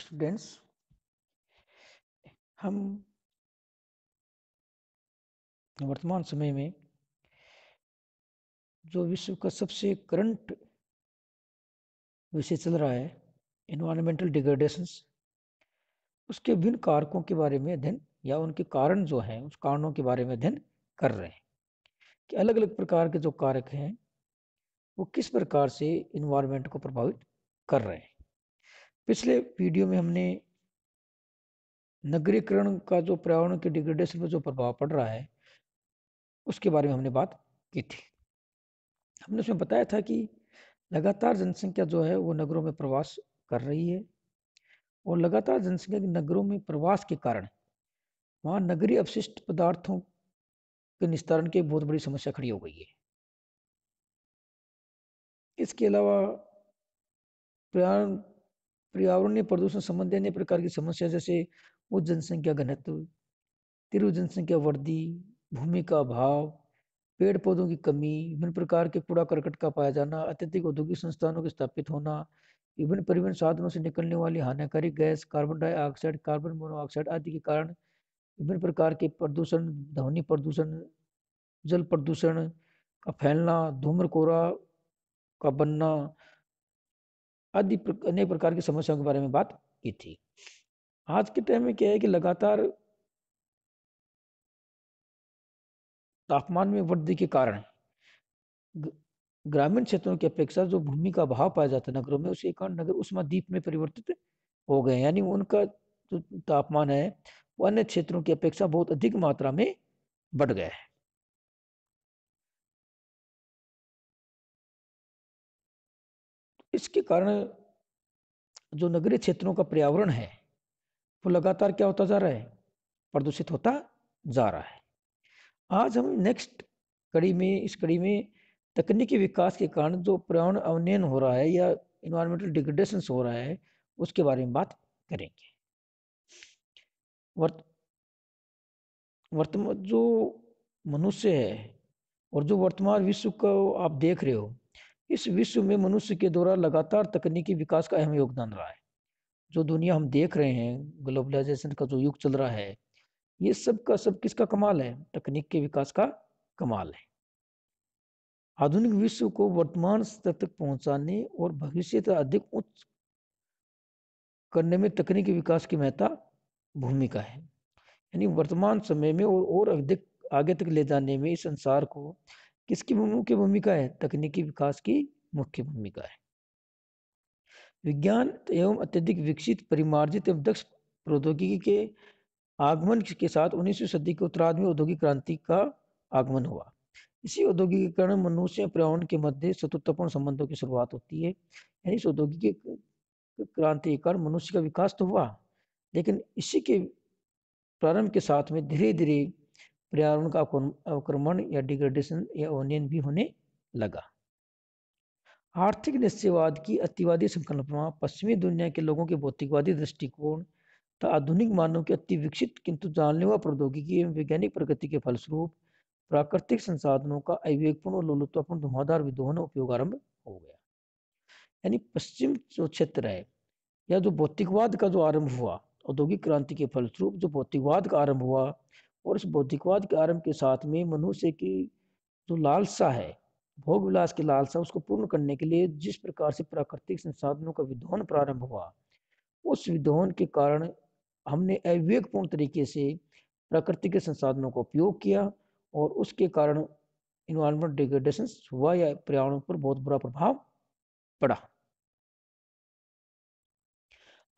students हम वर्तमान समय में जो विश्व का सबसे करंट विषय चल रहा है इन्वायरमेंटल डिग्रेडेशंस उसके विभिन्न कारकों के बारे में अध्ययन या उनके कारण जो हैं उस कारणों के बारे में अध्ययन कर रहे हैं कि अलग अलग प्रकार के जो कारक हैं वो किस प्रकार से इन्वायरमेंट को प्रभावित कर रहे हैं पिछले वीडियो में हमने नगरीकरण का जो पर्यावरण के डिग्रेडेशन पर जो प्रभाव पड़ रहा है उसके बारे में हमने बात की थी हमने उसमें बताया था कि लगातार जनसंख्या जो है वो नगरों में प्रवास कर रही है और लगातार जनसंख्या के नगरों में प्रवास के कारण वहाँ नगरीय अवशिष्ट पदार्थों के निस्तारण की बहुत बड़ी समस्या खड़ी हो गई है इसके अलावा पर्यावरण पर्यावरणीय प्रदूषण संबंधी अन्य प्रकार की समस्या जैसे उच्च जनसंख्या घनत्व तीव्र जनसंख्या वृद्धि भूमि का अभाव पेड़ पौधों की कमी विभिन्न प्रकार के कूड़ा करकट का पाया जाना अत्यधिक औद्योगिक संस्थानों के स्थापित होना विभिन्न परिवहन साधनों से निकलने वाली हानिकारी gas carbon dioxide carbon monoxide आदि के कारण विभिन्न प्रकार के प्रदूषण ध्वनि प्रदूषण जल प्रदूषण का फैलना धूम्र कोरा का बनना आदि अनेक प्रकार की समस्याओं के बारे में बात की थी आज के टाइम में क्या है कि लगातार तापमान में वृद्धि के कारण ग्रामीण क्षेत्रों की अपेक्षा जो भूमि का भाव पाया जाता है नगरों में उसके कारण नगर उष्मा द्वीप में परिवर्तित हो गए यानी उनका जो तापमान है वो अन्य क्षेत्रों की अपेक्षा बहुत अधिक मात्रा में बढ़ गया है इसके कारण जो नगरीय क्षेत्रों का पर्यावरण है वो लगातार क्या होता जा रहा है प्रदूषित होता जा रहा है आज हम नेक्स्ट कड़ी में इस कड़ी में तकनीकी विकास के कारण जो पर्यावरण अवनयन हो रहा है या इन्वायरमेंटल डिग्रेडेशन हो रहा है उसके बारे में बात करेंगे वर्त वर्तमान जो मनुष्य है और जो वर्तमान विश्व को आप देख रहे हो इस विश्व में मनुष्य के द्वारा लगातार तकनीकी विकास का अहम योगदान रहा है जो दुनिया हम देख रहे हैं ग्लोबलाइजेशन का जो युग चल रहा है ये सब का सब किसका कमाल है तकनीक के विकास का कमाल है आधुनिक विश्व को वर्तमान स्तर तक पहुंचाने और भविष्य तक अधिक उच्च करने में तकनीकी विकास की महत्ता भूमिका है यानी वर्तमान समय में और और अधिक आगे तक ले जाने में इस संसार को किसकी मुख्य भूमिका है तकनीकी विकास की मुख्य भूमिका है विज्ञान एवं अत्यधिक विकसित परिमार्जित एवं दक्ष प्रौद्योगिकी के आगमन के साथ उन्नीसवीं सदी के उत्तरार्ध में औद्योगिक क्रांति का आगमन हुआ इसी औद्योगिकीकरण मनुष्य पर्यावरण के मध्य शत्रुतापूर्ण संबंधों की शुरुआत होती है यानी इस औद्योगिक क्रांति के कारण मनुष्य का विकास तो हुआ लेकिन इसी के प्रारंभ के साथ में धीरे धीरे पर्यावरण का अवक्रमण या डिग्रेडेशन या ओनियन भी होने लगा आर्थिक निश्चयवाद की अतिवादी संकल्पना पश्चिमी दुनिया के लोगों के भौतिकवादी दृष्टिकोण तथा आधुनिक मानव के अति विकसित किंतु जानलेवा प्रौद्योगिकी एवं वैज्ञानिक प्रगति के फलस्वरूप प्राकृतिक संसाधनों का अविवेकपूर्ण और लोलुत्वपूर्ण धुआंधार विदोहन उपयोग आरंभ हो गया यानी पश्चिम जो क्षेत्र है या जो भौतिकवाद का जो आरंभ हुआ औद्योगिक क्रांति के फलस्वरूप जो भौतिकवाद का आरंभ हुआ और इस बौद्धिकवाद के आरंभ के साथ में मनुष्य की जो लालसा है भोग विलास की लालसा उसको पूर्ण करने के लिए जिस प्रकार से प्राकृतिक संसाधनों का विधोन प्रारंभ हुआ उस विधोन के कारण हमने अविवेकपूर्ण तरीके से प्रकृति के संसाधनों का उपयोग किया और उसके कारण इन्वायरमेंट डिग्रेडेशन हुआ या पर्यावरण पर बहुत बुरा प्रभाव पड़ा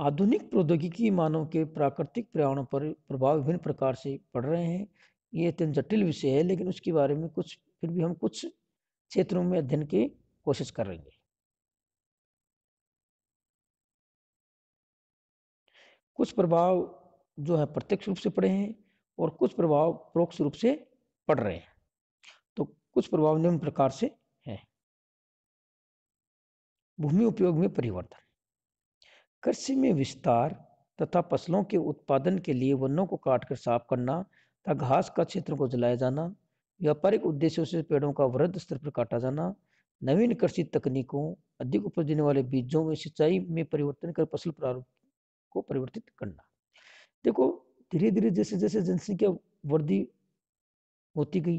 आधुनिक प्रौद्योगिकी मानव के प्राकृतिक पर्यावरण पर प्रभाव विभिन्न प्रकार से पड़ रहे हैं ये अत्यंत जटिल विषय है लेकिन उसके बारे में कुछ फिर भी हम कुछ क्षेत्रों में अध्ययन की कोशिश करेंगे कुछ प्रभाव जो है प्रत्यक्ष रूप से पड़े हैं और कुछ प्रभाव परोक्ष रूप से पड़ रहे हैं तो कुछ प्रभाव निम्न प्रकार से हैं भूमि उपयोग में परिवर्तन कृषि में विस्तार तथा फसलों के उत्पादन के लिए वनों को काटकर साफ करना तथा घास का क्षेत्र को जलाया जाना व्यापारिक उद्देश्यों से पेड़ों का वृद्ध स्तर पर काटा जाना नवीन कृषि तकनीकों अधिक उपज देने वाले बीजों में सिंचाई में परिवर्तन कर फसल प्रारूप को परिवर्तित करना देखो धीरे धीरे जैसे जैसे जनसंख्या वृद्धि होती गई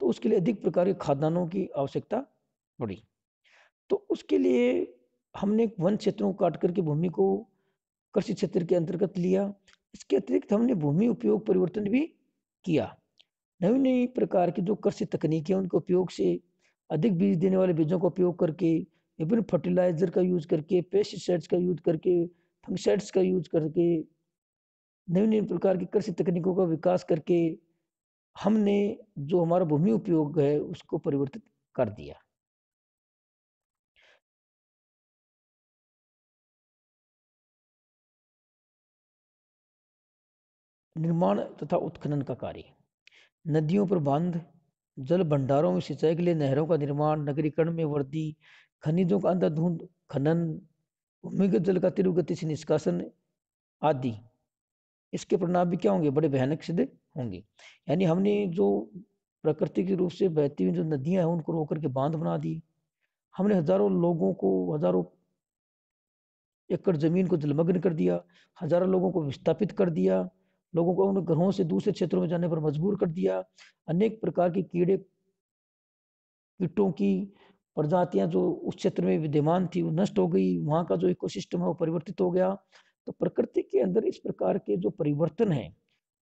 तो उसके लिए अधिक प्रकार के खाद्यान्नों की आवश्यकता पड़ी तो उसके लिए हमने वन क्षेत्रों को काट करके भूमि को कृषि क्षेत्र के अंतर्गत लिया इसके अतिरिक्त हमने भूमि उपयोग परिवर्तन भी किया नई नई प्रकार की जो कृषि तकनीक है उनके उपयोग से अधिक बीज देने वाले बीजों का उपयोग करके विभिन्न फर्टिलाइजर का यूज करके पेस्टिसाइड्स का यूज करके फंगसाइड्स का यूज करके नई नई प्रकार की कृषि तकनीकों का विकास करके हमने जो हमारा भूमि उपयोग है उसको परिवर्तित कर दिया निर्माण तथा उत्खनन का कार्य नदियों पर बांध जल भंडारों में सिंचाई के लिए नहरों का निर्माण नगरीकरण में वृद्धि खनिजों का अंधाधुंध खनन भूमिगत जल का तिरुगति से निष्कासन आदि इसके परिणाम भी क्या होंगे बड़े भयानक सिद्ध होंगे यानी हमने जो प्रकृति के रूप से बहती हुई जो नदियां हैं उनको रोक करके बांध बना दी हमने हजारों लोगों को हजारों एकड़ जमीन को जलमग्न कर दिया हजारों लोगों को विस्थापित कर दिया लोगों को उन्हें घरों से दूसरे क्षेत्रों में जाने पर मजबूर कर दिया अनेक प्रकार के कीड़े कीटों की प्रजातियां जो उस क्षेत्र में विद्यमान थी वो नष्ट हो गई वहां का जो इकोसिस्टम है वो परिवर्तित हो गया तो प्रकृति के अंदर इस प्रकार के जो परिवर्तन है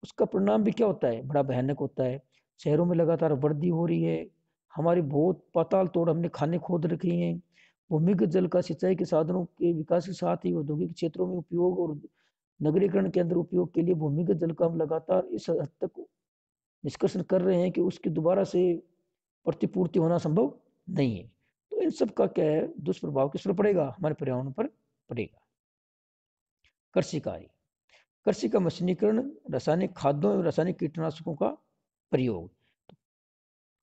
उसका परिणाम भी क्या होता है बड़ा भयानक होता है शहरों में लगातार वृद्धि हो रही है हमारी बहुत पाताल तोड़ हमने खाने खोद रखी हैं भूमिगत जल का सिंचाई के साधनों के विकास के साथ ही औद्योगिक क्षेत्रों में उपयोग और नगरीकरण के अंदर उपयोग के लिए भूमिगत जल का हम लगातार इस हद तक निष्कर्षण कर रहे हैं कि उसकी दोबारा से प्रतिपूर्ति होना संभव नहीं है तो इन सब का क्या है दुष्प्रभाव किस पर पड़ेगा हमारे पर्यावरण पर पड़ेगा कृषि कार्य कृषि का मशीनीकरण रासायनिक खादों एवं रासायनिक कीटनाशकों का प्रयोग तो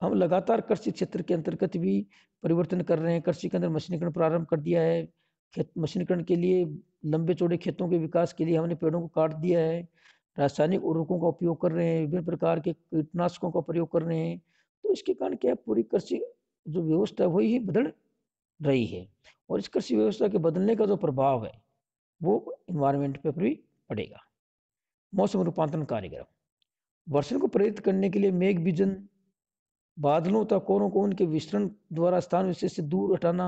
हम लगातार कृषि क्षेत्र के अंतर्गत भी परिवर्तन कर रहे हैं कृषि के अंदर मशीनीकरण प्रारंभ कर दिया है खेत मशीनीकरण के लिए लंबे चौड़े खेतों के विकास के लिए हमने पेड़ों को काट दिया है रासायनिक उर्वरकों का उपयोग कर रहे हैं विभिन्न प्रकार के कीटनाशकों का प्रयोग कर रहे हैं तो इसके कारण क्या पूरी कृषि जो व्यवस्था है वही बदल रही है और इस कृषि व्यवस्था के बदलने का जो प्रभाव है वो इन्वायरमेंट पर भी पड़ेगा मौसम रूपांतरण कार्यक्रम वर्षण को प्रेरित करने के लिए मेघ बीजन बादलों तथा कोरों को उनके विस्तरण द्वारा स्थान विशेष से दूर हटाना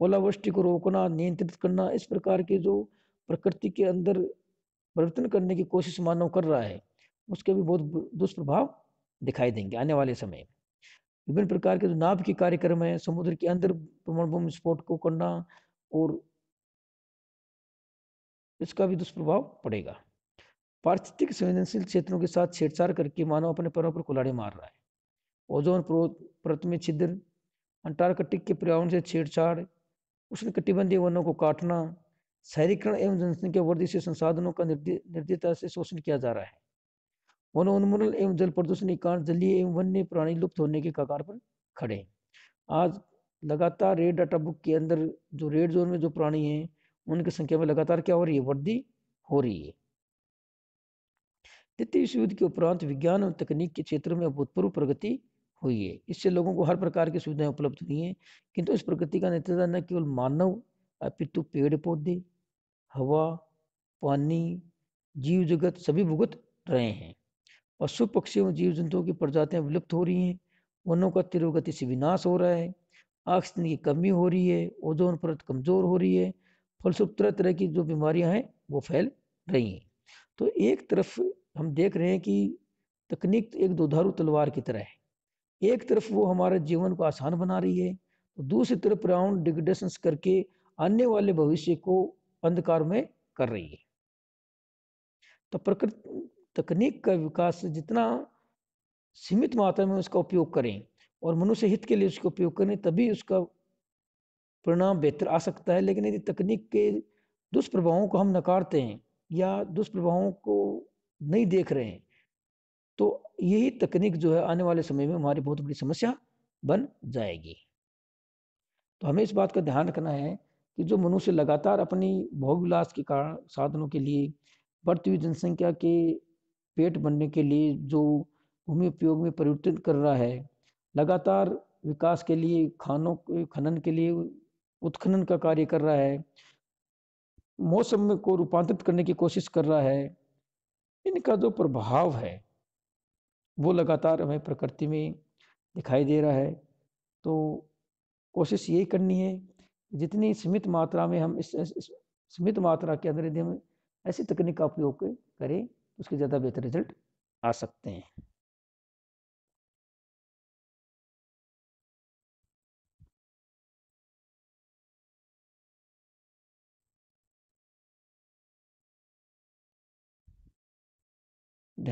ओलावृष्टि को रोकना नियंत्रित करना इस प्रकार के जो प्रकृति के अंदर परिवर्तन करने की कोशिश मानव कर रहा है उसके भी बहुत दुष्प्रभाव दिखाई देंगे आने वाले समय विभिन्न प्रकार के जो नाभ के कार्यक्रम है समुद्र के अंदर प्रमाणभूम विस्फोट को करना और इसका भी दुष्प्रभाव पड़ेगा पारिस्थितिक संवेदनशील क्षेत्रों के साथ छेड़छाड़ करके मानव अपने पैरों पर कुल्हाड़े मार रहा है ओजोन परत में छिद्र अंटार्कटिक के पर्यावरण से छेड़छाड़ उसने कटिबंधीय वनों को काटना शहरीकरण एवं जनसंख्या वृद्धि से संसाधनों का निर्दयता से शोषण किया जा रहा है वन उन्मूलन एवं जल प्रदूषण के कारण जलीय एवं वन्य प्राणी लुप्त होने के कगार पर खड़े हैं आज लगातार रेड डाटा बुक के अंदर जो रेड जोन में जो प्राणी हैं उनकी संख्या में लगातार क्या हो रही है वृद्धि हो रही है द्वितीय विश्व युद्ध के उपरांत विज्ञान और तकनीक के क्षेत्र में अभूतपूर्व प्रगति हुई है इससे लोगों को हर प्रकार की सुविधाएं उपलब्ध हुई हैं किंतु इस प्रकृति का नेतृत्व न केवल मानव अपितु पेड़ पौधे हवा पानी जीव जगत सभी भुगत रहे हैं पशु पक्षी और जीव जंतुओं की प्रजातियां विलुप्त हो रही हैं वनों का तिरोगति से विनाश हो रहा है ऑक्सीजन की कमी हो रही है ओजोन परत कमजोर हो रही है फलस्वरूप तरह तरह की जो बीमारियां हैं वो फैल रही हैं तो एक तरफ हम देख रहे हैं कि तकनीक एक दुधारू तलवार की तरह है एक तरफ वो हमारे जीवन को आसान बना रही है तो दूसरी तरफ राउंड डिग्रेडेशन करके आने वाले भविष्य को अंधकार में कर रही है तो प्रकृति तकनीक का विकास जितना सीमित मात्रा में उसका उपयोग करें और मनुष्य हित के लिए उसका उपयोग करें तभी उसका परिणाम बेहतर आ सकता है लेकिन यदि तकनीक के दुष्प्रभावों को हम नकारते हैं या दुष्प्रभावों को नहीं देख रहे हैं तो यही तकनीक जो है आने वाले समय में हमारी बहुत बड़ी समस्या बन जाएगी तो हमें इस बात का ध्यान रखना है कि जो मनुष्य लगातार अपनी भोग विलास के कारण साधनों के लिए बढ़ती हुई जनसंख्या के पेट बनने के लिए जो भूमि उपयोग में परिवर्तित कर रहा है लगातार विकास के लिए खानों खनन के लिए उत्खनन का कार्य कर रहा है मौसम को रूपांतरित करने की कोशिश कर रहा है इनका जो प्रभाव है वो लगातार हमें प्रकृति में दिखाई दे रहा है तो कोशिश यही करनी है जितनी सीमित मात्रा में हम इस, इस सीमित मात्रा के अंदर यदि हम ऐसी तकनीक का उपयोग करें तो उसके ज़्यादा बेहतर रिजल्ट आ सकते हैं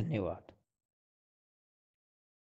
धन्यवाद